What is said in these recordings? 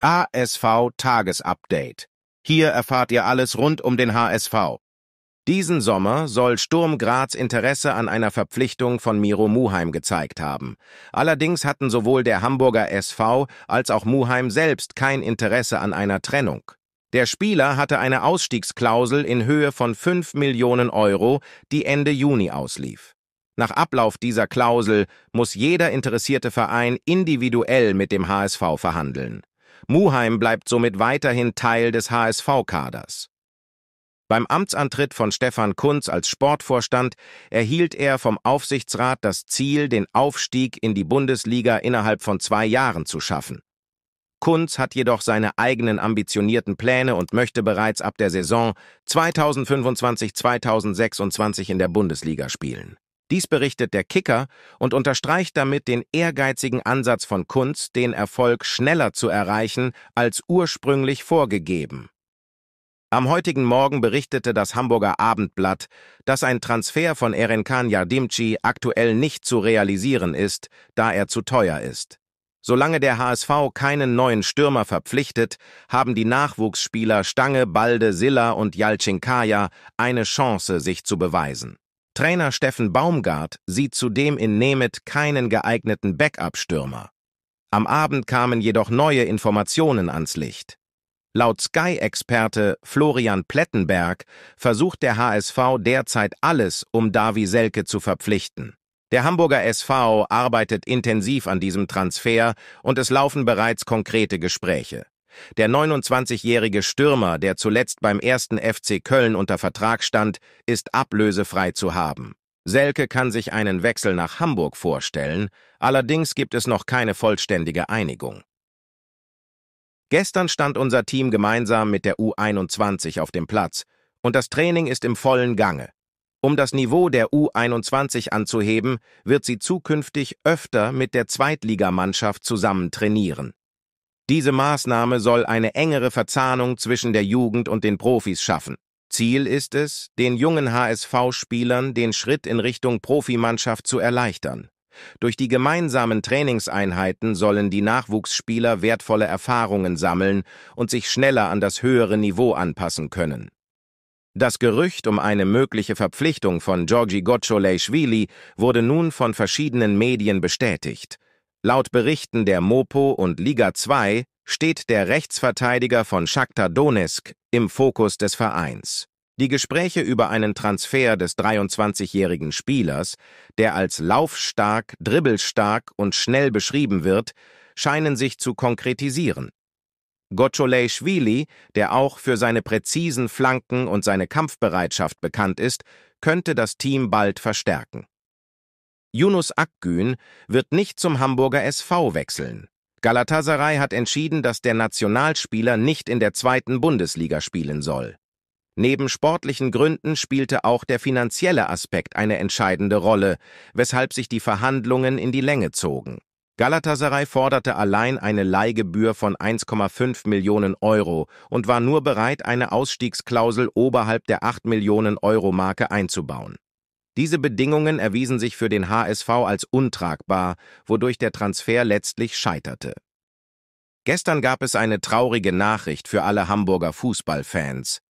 ASV Tagesupdate. Hier erfahrt ihr alles rund um den HSV. Diesen Sommer soll Sturm Graz Interesse an einer Verpflichtung von Miro Muheim gezeigt haben. Allerdings hatten sowohl der Hamburger SV als auch Muheim selbst kein Interesse an einer Trennung. Der Spieler hatte eine Ausstiegsklausel in Höhe von 5 Millionen Euro, die Ende Juni auslief. Nach Ablauf dieser Klausel muss jeder interessierte Verein individuell mit dem HSV verhandeln. Muheim bleibt somit weiterhin Teil des HSV-Kaders. Beim Amtsantritt von Stefan Kunz als Sportvorstand erhielt er vom Aufsichtsrat das Ziel, den Aufstieg in die Bundesliga innerhalb von zwei Jahren zu schaffen. Kunz hat jedoch seine eigenen ambitionierten Pläne und möchte bereits ab der Saison 2025-2026 in der Bundesliga spielen. Dies berichtet der Kicker und unterstreicht damit den ehrgeizigen Ansatz von Kunz, den Erfolg schneller zu erreichen als ursprünglich vorgegeben. Am heutigen Morgen berichtete das Hamburger Abendblatt, dass ein Transfer von Erenkan Yardimci aktuell nicht zu realisieren ist, da er zu teuer ist. Solange der HSV keinen neuen Stürmer verpflichtet, haben die Nachwuchsspieler Stange, Balde, Silla und Jalcinkaya eine Chance, sich zu beweisen. Trainer Steffen Baumgart sieht zudem in Nemeth keinen geeigneten Backup-Stürmer. Am Abend kamen jedoch neue Informationen ans Licht. Laut Sky-Experte Florian Plettenberg versucht der HSV derzeit alles, um Davi Selke zu verpflichten. Der Hamburger SV arbeitet intensiv an diesem Transfer und es laufen bereits konkrete Gespräche. Der 29-jährige Stürmer, der zuletzt beim ersten FC Köln unter Vertrag stand, ist ablösefrei zu haben. Selke kann sich einen Wechsel nach Hamburg vorstellen, allerdings gibt es noch keine vollständige Einigung. Gestern stand unser Team gemeinsam mit der U21 auf dem Platz und das Training ist im vollen Gange. Um das Niveau der U21 anzuheben, wird sie zukünftig öfter mit der Zweitligamannschaft zusammen trainieren. Diese Maßnahme soll eine engere Verzahnung zwischen der Jugend und den Profis schaffen. Ziel ist es, den jungen HSV-Spielern den Schritt in Richtung Profimannschaft zu erleichtern. Durch die gemeinsamen Trainingseinheiten sollen die Nachwuchsspieler wertvolle Erfahrungen sammeln und sich schneller an das höhere Niveau anpassen können. Das Gerücht um eine mögliche Verpflichtung von Georgi Gocholeshvili wurde nun von verschiedenen Medien bestätigt. Laut Berichten der Mopo und Liga 2 steht der Rechtsverteidiger von Shakhtar Donetsk im Fokus des Vereins. Die Gespräche über einen Transfer des 23-jährigen Spielers, der als laufstark, dribbelstark und schnell beschrieben wird, scheinen sich zu konkretisieren. Schwili, der auch für seine präzisen Flanken und seine Kampfbereitschaft bekannt ist, könnte das Team bald verstärken. Yunus Akgün wird nicht zum Hamburger SV wechseln. Galatasaray hat entschieden, dass der Nationalspieler nicht in der zweiten Bundesliga spielen soll. Neben sportlichen Gründen spielte auch der finanzielle Aspekt eine entscheidende Rolle, weshalb sich die Verhandlungen in die Länge zogen. Galatasaray forderte allein eine Leihgebühr von 1,5 Millionen Euro und war nur bereit, eine Ausstiegsklausel oberhalb der 8 Millionen Euro Marke einzubauen. Diese Bedingungen erwiesen sich für den HSV als untragbar, wodurch der Transfer letztlich scheiterte. Gestern gab es eine traurige Nachricht für alle Hamburger Fußballfans.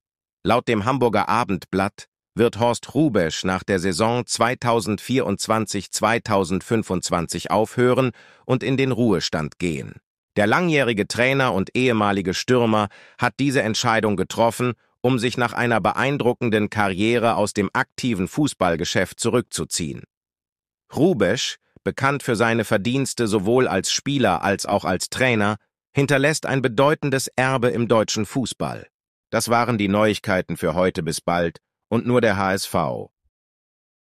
Laut dem Hamburger Abendblatt wird Horst Rubesch nach der Saison 2024-2025 aufhören und in den Ruhestand gehen. Der langjährige Trainer und ehemalige Stürmer hat diese Entscheidung getroffen um sich nach einer beeindruckenden Karriere aus dem aktiven Fußballgeschäft zurückzuziehen. Rubesch, bekannt für seine Verdienste sowohl als Spieler als auch als Trainer, hinterlässt ein bedeutendes Erbe im deutschen Fußball. Das waren die Neuigkeiten für heute bis bald und nur der HSV.